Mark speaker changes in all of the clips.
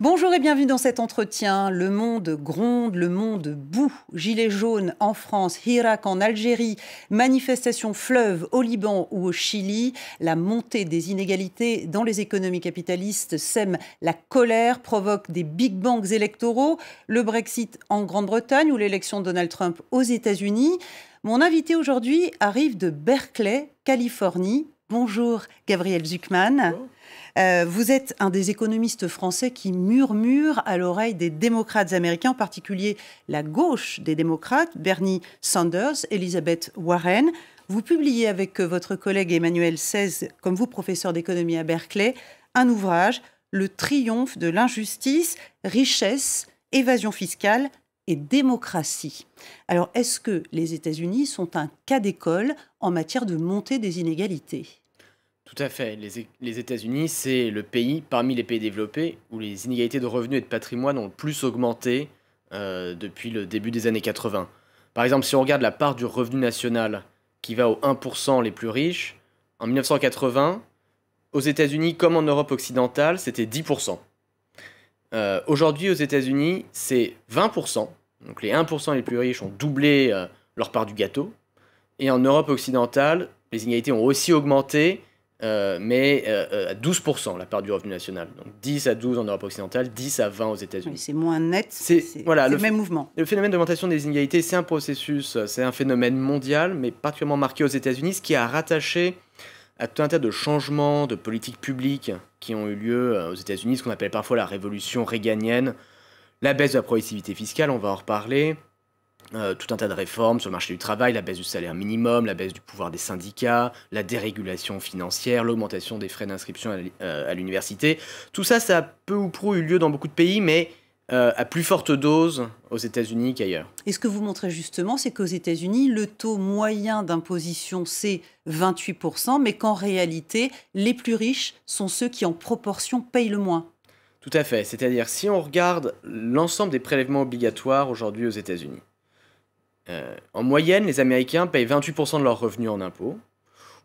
Speaker 1: Bonjour et bienvenue dans cet entretien. Le monde gronde, le monde boue. Gilets jaunes en France, Hirak en Algérie, manifestations fleuves au Liban ou au Chili. La montée des inégalités dans les économies capitalistes sème la colère, provoque des big bangs électoraux, le Brexit en Grande-Bretagne ou l'élection de Donald Trump aux États-Unis. Mon invité aujourd'hui arrive de Berkeley, Californie, Bonjour Gabriel Zuckman. Euh, vous êtes un des économistes français qui murmure à l'oreille des démocrates américains, en particulier la gauche des démocrates, Bernie Sanders, Elizabeth Warren. Vous publiez avec euh, votre collègue Emmanuel Seize, comme vous professeur d'économie à Berkeley, un ouvrage, Le triomphe de l'injustice, richesse, évasion fiscale, et démocratie. Alors, est-ce que les États-Unis sont un cas d'école en matière de montée des inégalités
Speaker 2: tout à fait. Les, États-Unis, c'est le pays parmi les pays développés où les inégalités de revenus et de patrimoine ont le plus augmenté euh, depuis le début des années 80. Par exemple, si on regarde la part du revenu national qui va aux 1% les plus riches, en 1980, aux États-Unis comme en Europe occidentale, c'était 10%. Euh, aujourd'hui, aux États-Unis, c'est 20%, donc les 1% les plus riches ont doublé euh, leur part du gâteau. Et en Europe occidentale, les inégalités ont aussi augmenté, euh, mais euh, à 12% la part du revenu national. Donc 10 à 12 en Europe occidentale, 10 à 20 aux États-Unis. c'est moins net, c'est le même mouvement. Le phénomène d'augmentation des inégalités, c'est un processus, c'est un phénomène mondial, mais particulièrement marqué aux États-Unis, ce qui a rattaché à tout un tas de changements de politiques publiques qui ont eu lieu aux États-Unis, ce qu'on appelle parfois la révolution réganienne, la baisse de la progressivité fiscale, on va en reparler. Euh, tout un tas de réformes sur le marché du travail, la baisse du salaire minimum, la baisse du pouvoir des syndicats, la dérégulation financière, l'augmentation des frais d'inscription à euh, l'université. Tout ça, ça a peu ou prou eu lieu dans beaucoup de pays, mais euh, à plus forte dose aux États-Unis qu'ailleurs.
Speaker 1: Et ce que vous montrez justement, c'est qu'aux États-Unis, le taux moyen d'imposition, c'est 28%, mais qu'en réalité, les plus riches sont ceux qui, en proportion, payent le moins.
Speaker 2: Tout à fait, c'est-à-dire si on regarde l'ensemble des prélèvements obligatoires aujourd'hui aux États-Unis, euh, en moyenne, les Américains payent 28% de leurs revenus en impôts.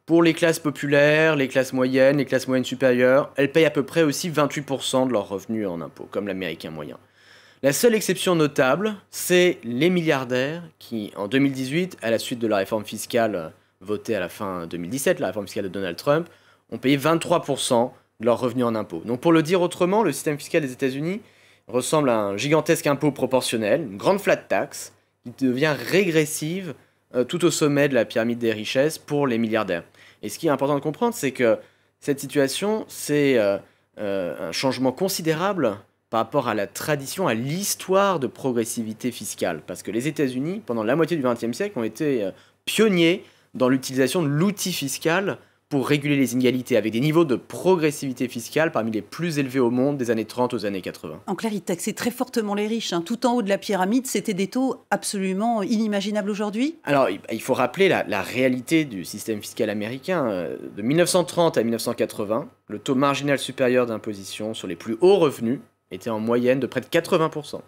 Speaker 2: Pour les classes populaires, les classes moyennes, les classes moyennes supérieures, elles payent à peu près aussi 28% de leurs revenus en impôts, comme l'Américain moyen. La seule exception notable, c'est les milliardaires qui, en 2018, à la suite de la réforme fiscale votée à la fin 2017, la réforme fiscale de Donald Trump, ont payé 23% leurs revenus en impôts. Donc pour le dire autrement, le système fiscal des États-Unis ressemble à un gigantesque impôt proportionnel, une grande flat tax, qui devient régressive euh, tout au sommet de la pyramide des richesses pour les milliardaires. Et ce qui est important de comprendre, c'est que cette situation, c'est euh, euh, un changement considérable par rapport à la tradition, à l'histoire de progressivité fiscale. Parce que les États-Unis, pendant la moitié du XXe siècle, ont été pionniers dans l'utilisation de l'outil fiscal pour réguler les inégalités avec des niveaux de progressivité fiscale parmi les plus élevés au monde des années 30 aux années 80.
Speaker 1: En clair, ils taxaient très fortement les riches. Hein. Tout en haut de la pyramide, c'était des taux absolument inimaginables aujourd'hui.
Speaker 2: Alors, il faut rappeler la, réalité du système fiscal américain. Euh, de 1930 à 1980, le taux marginal supérieur d'imposition sur les plus hauts revenus était en moyenne de près de 80%.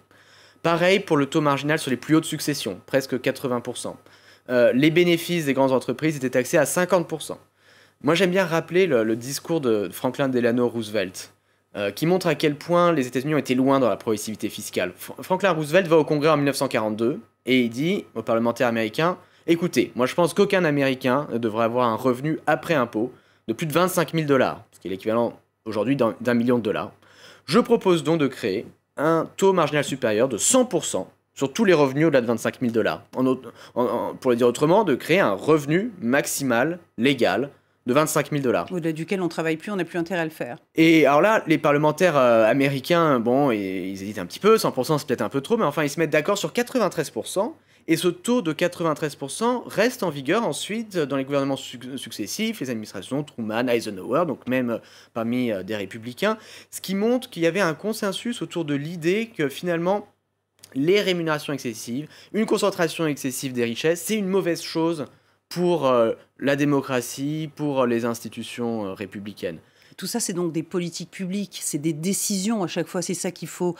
Speaker 2: Pareil pour le taux marginal sur les plus hautes successions, presque 80%. Euh, les bénéfices des grandes entreprises étaient taxés à 50%. Moi, j'aime bien rappeler le, discours de Franklin Delano Roosevelt, euh, qui montre à quel point les États-Unis ont été loin dans la progressivité fiscale. Franklin Roosevelt va au Congrès en 1942 et il dit aux parlementaires américains Écoutez, moi je pense qu'aucun Américain ne devrait avoir un revenu après impôt de plus de 25 000 dollars, ce qui est l'équivalent aujourd'hui d'un million de dollars. Je propose donc de créer un taux marginal supérieur de 100% sur tous les revenus au-delà de 25 000 dollars. pour le dire autrement, de créer un revenu maximal légal de 25 000 dollars.
Speaker 1: Au-delà duquel on travaille plus, on n'a plus intérêt à le faire.
Speaker 2: Et alors là, les parlementaires euh, américains, bon, ils hésitent un petit peu, 100% c'est peut-être un peu trop, mais enfin ils se mettent d'accord sur 93%, et ce taux de 93% reste en vigueur ensuite euh, dans les gouvernements successifs, les administrations Truman, Eisenhower, donc même euh, parmi des républicains, ce qui montre qu'il y avait un consensus autour de l'idée que finalement les rémunérations excessives, une concentration excessive des richesses, c'est une mauvaise chose pour euh, la démocratie, pour euh, les institutions euh, républicaines.
Speaker 1: Tout ça, c'est donc des politiques publiques, c'est des décisions à chaque fois, c'est ça qu'il faut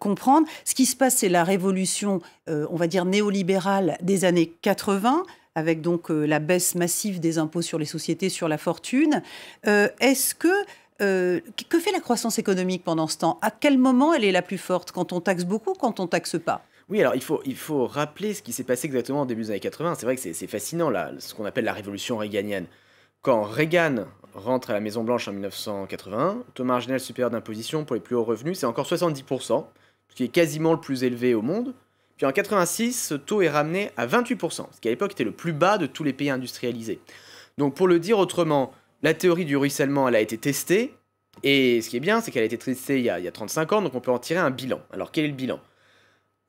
Speaker 1: comprendre. Ce qui se passe, c'est la révolution, on va dire, néolibérale des années 80 avec donc la baisse massive des impôts sur les sociétés, sur la fortune. Est-ce que que fait la croissance économique pendant ce temps À quel moment elle est la plus forte Quand on taxe beaucoup, quand on taxe pas
Speaker 2: oui, alors il faut, rappeler ce qui s'est passé exactement au début des années 80. C'est vrai que c'est fascinant, là, ce qu'on appelle la révolution reaganienne. Quand Reagan rentre à la Maison-Blanche en 1981, taux marginal supérieur d'imposition pour les plus hauts revenus, c'est encore 70%, ce qui est quasiment le plus élevé au monde. Puis en 86, ce taux est ramené à 28%, ce qui à l'époque était le plus bas de tous les pays industrialisés. Donc pour le dire autrement, la théorie du ruissellement, elle a été testée, et ce qui est bien, c'est qu'elle a été testée il y a, il y a 35 ans, donc on peut en tirer un bilan. Alors quel est le bilan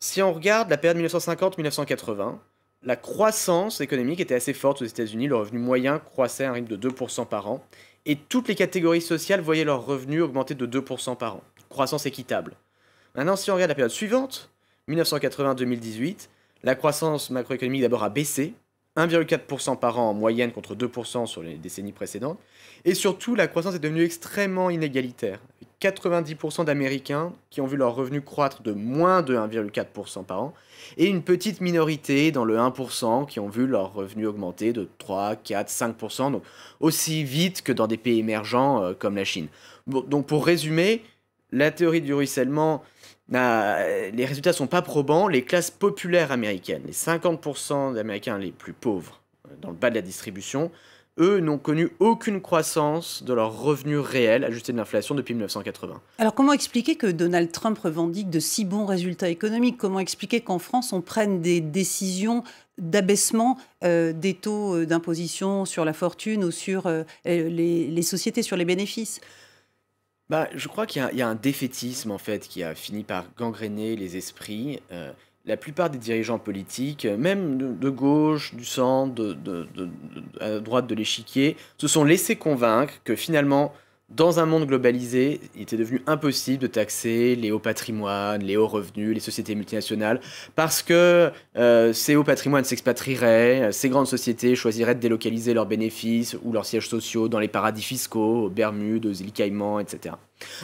Speaker 2: si on regarde la période 1950-1980, la croissance économique était assez forte aux États-Unis, le revenu moyen croissait à un rythme de 2% par an, et toutes les catégories sociales voyaient leur revenu augmenter de 2% par an. Croissance équitable. Maintenant, si on regarde la période suivante, 1980-2018, la croissance macroéconomique d'abord a baissé, 1,4% par an en moyenne contre 2% sur les décennies précédentes. Et surtout, la croissance est devenue extrêmement inégalitaire. 90% d'Américains qui ont vu leurs revenus croître de moins de 1,4% par an, et une petite minorité dans le 1% qui ont vu leurs revenus augmenter de 3, 4, 5%, donc aussi vite que dans des pays émergents euh, comme la Chine. donc pour résumer, la théorie du ruissellement euh, les résultats sont pas probants. Les classes populaires américaines, les 50% d'Américains les plus pauvres, euh, dans le bas de la distribution, eux n'ont connu aucune croissance de leurs revenus réels ajustés de l'inflation depuis 1980.
Speaker 1: Alors comment expliquer que Donald Trump revendique de si bons résultats économiques Comment expliquer qu'en France on prenne des décisions d'abaissement euh, des taux d'imposition sur la fortune ou sur les, sociétés, sur les bénéfices
Speaker 2: bah, je crois qu'il y a un défaitisme, en fait, qui a fini par gangréner les esprits. Euh, la plupart des dirigeants politiques, euh, même de gauche, du centre, à droite de l'échiquier, se sont laissés convaincre que finalement dans un monde globalisé, il était devenu impossible de taxer les hauts patrimoines, les hauts revenus, les sociétés multinationales, parce que euh, ces hauts patrimoines s'expatrieraient, ces grandes sociétés choisiraient de délocaliser leurs bénéfices ou leurs sièges sociaux dans les paradis fiscaux, aux Bermudes, aux îles Caïmans, etc.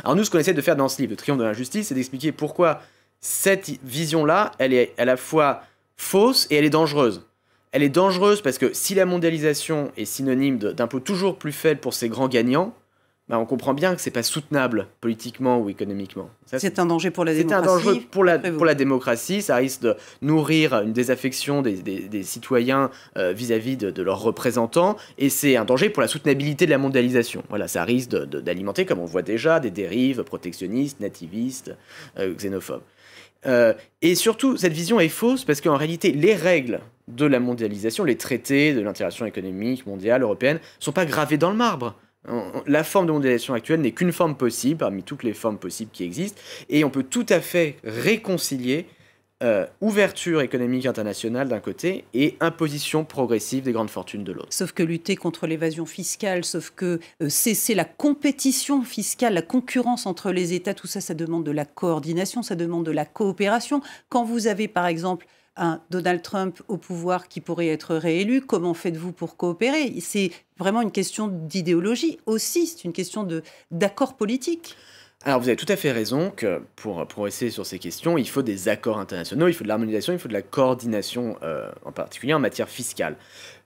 Speaker 2: Alors nous, ce qu'on essaie de faire dans ce livre, Le Triomphe de l'injustice, c'est d'expliquer pourquoi cette vision-là, elle est à la fois fausse et elle est dangereuse elle est dangereuse parce que si la mondialisation est synonyme d'impôts toujours plus faibles pour ces grands gagnants, bah, on comprend bien que ce n'est pas soutenable politiquement ou économiquement. C'est un danger pour la démocratie. C'est un danger pour la, pour la démocratie. Ça risque de nourrir une désaffection des, citoyens euh, vis-à-vis de, leurs représentants. Et c'est un danger pour la soutenabilité de la mondialisation. Voilà, ça risque d'alimenter, comme on voit déjà, des dérives protectionnistes, nativistes, euh, xénophobes. Euh, et surtout, cette vision est fausse parce qu'en réalité, les règles de la mondialisation, les traités de l'intégration économique mondiale, européenne, ne sont pas gravés dans le marbre la forme de mondialisation actuelle n'est qu'une forme possible parmi toutes les formes possibles qui existent, et on peut tout à fait réconcilier euh, ouverture économique internationale d'un côté et imposition progressive des grandes fortunes de l'autre.
Speaker 1: Sauf que lutter contre l'évasion fiscale, sauf que euh, cesser la compétition fiscale, la concurrence entre les États, tout ça, ça demande de la coordination, ça demande de la coopération. Quand vous avez par exemple un Donald Trump au pouvoir qui pourrait être réélu Comment faites-vous pour coopérer C'est vraiment une question d'idéologie aussi, c'est une question d'accord politique.
Speaker 2: Alors vous avez tout à fait raison que pour progresser sur ces questions, il faut des accords internationaux, il faut de l'harmonisation, il faut de la coordination, euh, en particulier en matière fiscale.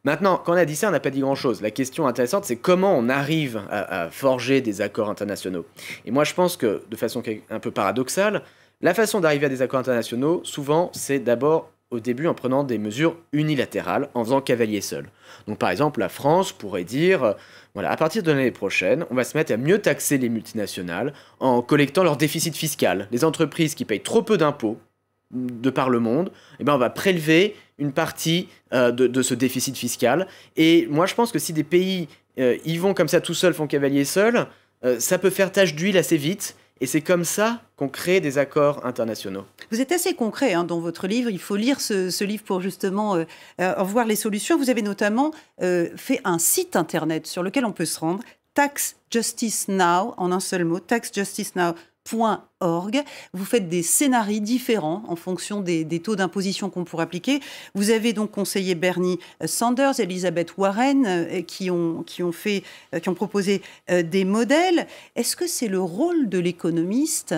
Speaker 2: Maintenant, quand on a dit ça, on n'a pas dit grand-chose. La question intéressante, c'est comment on arrive à, forger des accords internationaux. Et moi, je pense que, de façon un peu paradoxale, la façon d'arriver à des accords internationaux, souvent, c'est d'abord au début en prenant des mesures unilatérales, en faisant cavalier seul. Donc par exemple, la France pourrait dire, euh, voilà, à partir de l'année prochaine, on va se mettre à mieux taxer les multinationales en collectant leur déficit fiscal. Les entreprises qui payent trop peu d'impôts mm, de par le monde, eh ben on va prélever une partie euh, de, ce déficit fiscal. Et moi je pense que si des pays y euh, vont comme ça tout seuls, font cavalier seul, ça peut faire tache d'huile assez vite et c'est comme ça qu'on crée des accords internationaux.
Speaker 1: Vous êtes assez concret hein, dans votre livre. Il faut lire ce, livre pour justement euh, euh voir les solutions. Vous avez notamment euh, fait un site internet sur lequel on peut se rendre. Tax Justice Now, en un seul mot, Tax Justice Now. Org. Vous faites des scénarios différents en fonction des, taux d'imposition qu'on pourrait appliquer. Vous avez donc conseillé Bernie Sanders, Elizabeth Warren, qui ont, qui ont, fait, qui ont proposé des modèles. Est-ce que c'est le rôle de l'économiste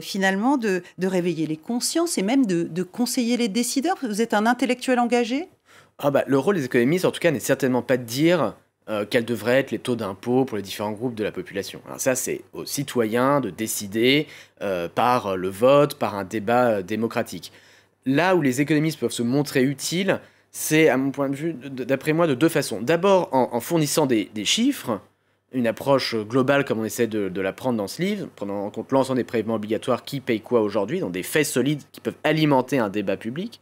Speaker 1: finalement de, réveiller les consciences et même de, conseiller les décideurs Vous êtes un intellectuel engagé
Speaker 2: ah bah, Le rôle des économistes, en tout cas, n'est certainement pas de dire euh, quels devraient être les taux d'impôt pour les différents groupes de la population. ça, c'est aux citoyens de décider euh, par le vote, par un débat euh, démocratique. Là où les économistes peuvent se montrer utiles, c'est, à mon point de vue, d'après moi, de deux façons. D'abord, en, fournissant des, chiffres, une approche globale comme on essaie de, la prendre dans ce livre, prenant en compte l'ensemble des prélèvements obligatoires, qui paye quoi aujourd'hui, dans des faits solides qui peuvent alimenter un débat public.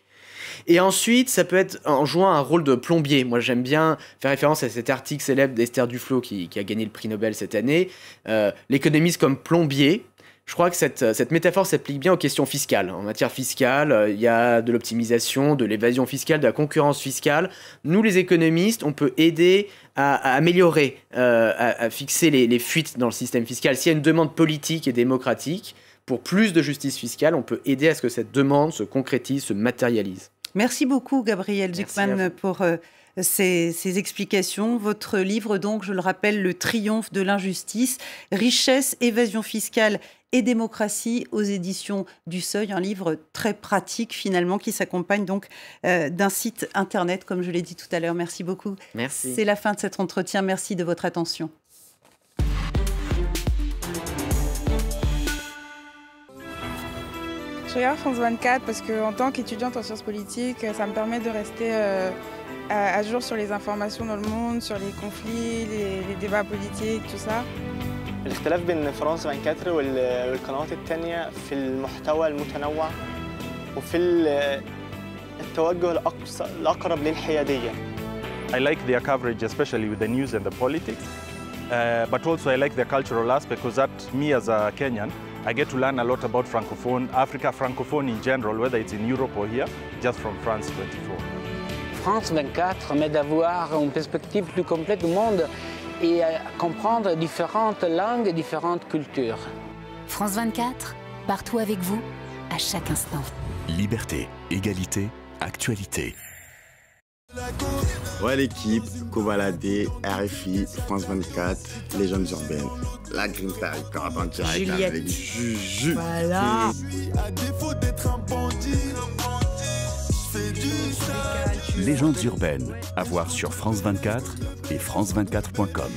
Speaker 2: Et ensuite, ça peut être en jouant un rôle de plombier. Moi, j'aime bien faire référence à cet article célèbre d'Esther Duflo qui, qui, a gagné le prix Nobel cette année. Euh, l'économiste comme plombier, je crois que cette, métaphore s'applique bien aux questions fiscales. En matière fiscale, euh, il y a de l'optimisation, de l'évasion fiscale, de la concurrence fiscale. Nous, les économistes, on peut aider à, améliorer, euh, à, fixer les, les, fuites dans le système fiscal. S'il y a une demande politique et démocratique pour plus de justice fiscale, on peut aider à ce que cette demande se concrétise, se matérialise.
Speaker 1: Merci beaucoup, Gabriel Zuckman, pour euh, ces, explications. Votre livre, donc, je le rappelle, Le triomphe de l'injustice, richesse, évasion fiscale et démocratie aux éditions du Seuil, un livre très pratique finalement qui s'accompagne donc euh, d'un site internet, comme je l'ai dit tout à l'heure. Merci beaucoup. Merci. C'est la fin de cet entretien. Merci de votre attention. Employeur France 24 parce qu'en tant qu'étudiante en sciences politiques, ça me permet de rester euh, à, jour sur les informations dans le monde, sur les conflits, les, débats politiques, tout ça.
Speaker 2: الاختلاف entre France 24 et les canaux, le dans le في le plus proche de
Speaker 1: la plus I like their coverage, especially with the news and the politics, uh, but also I like the cultural aspect because that, me as a Kenyan, I get to learn a lot about Francophone, Africa Francophone in general, whether it's in Europe or here, just from France 24. France
Speaker 2: 24, à d'avoir une perspective plus complète du monde et comprendre différentes langues et différentes cultures.
Speaker 1: France 24, partout avec vous, à chaque instant.
Speaker 2: Liberté, égalité, actualité. Ouais, l'équipe, Kobalade, RFI, France 24, Légendes urbaines, la Green quand en avec Juju. Voilà. À défaut d'être un bandit,
Speaker 1: du Légendes urbaines, à voir sur France 24 et France24.com.